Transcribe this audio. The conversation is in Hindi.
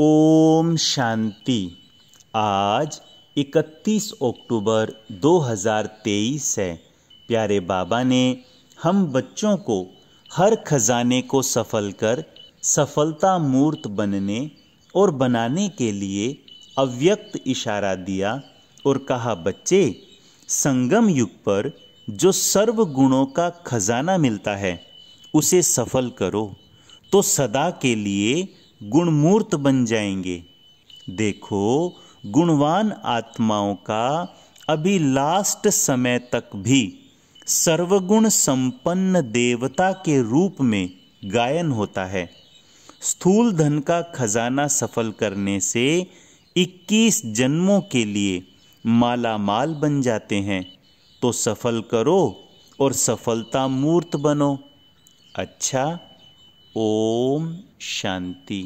ओम शांति आज 31 अक्टूबर 2023 है प्यारे बाबा ने हम बच्चों को हर खजाने को सफल कर सफलता मूर्त बनने और बनाने के लिए अव्यक्त इशारा दिया और कहा बच्चे संगम युग पर जो सर्व गुणों का खजाना मिलता है उसे सफल करो तो सदा के लिए गुणमूर्त बन जाएंगे देखो गुणवान आत्माओं का अभी लास्ट समय तक भी सर्वगुण संपन्न देवता के रूप में गायन होता है स्थूल धन का खजाना सफल करने से 21 जन्मों के लिए माला माल बन जाते हैं तो सफल करो और सफलता मूर्त बनो अच्छा ओम शांति